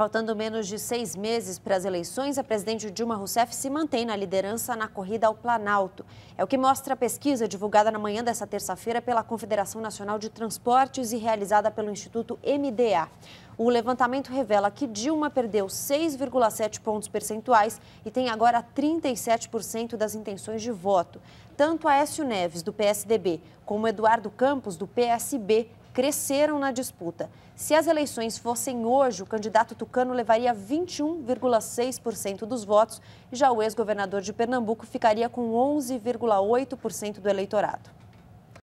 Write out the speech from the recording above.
Faltando menos de seis meses para as eleições, a presidente Dilma Rousseff se mantém na liderança na corrida ao Planalto. É o que mostra a pesquisa divulgada na manhã desta terça-feira pela Confederação Nacional de Transportes e realizada pelo Instituto MDA. O levantamento revela que Dilma perdeu 6,7 pontos percentuais e tem agora 37% das intenções de voto. Tanto Aécio Neves, do PSDB, como Eduardo Campos, do PSB, cresceram na disputa. Se as eleições fossem hoje, o candidato tucano levaria 21,6% dos votos, já o ex-governador de Pernambuco ficaria com 11,8% do eleitorado.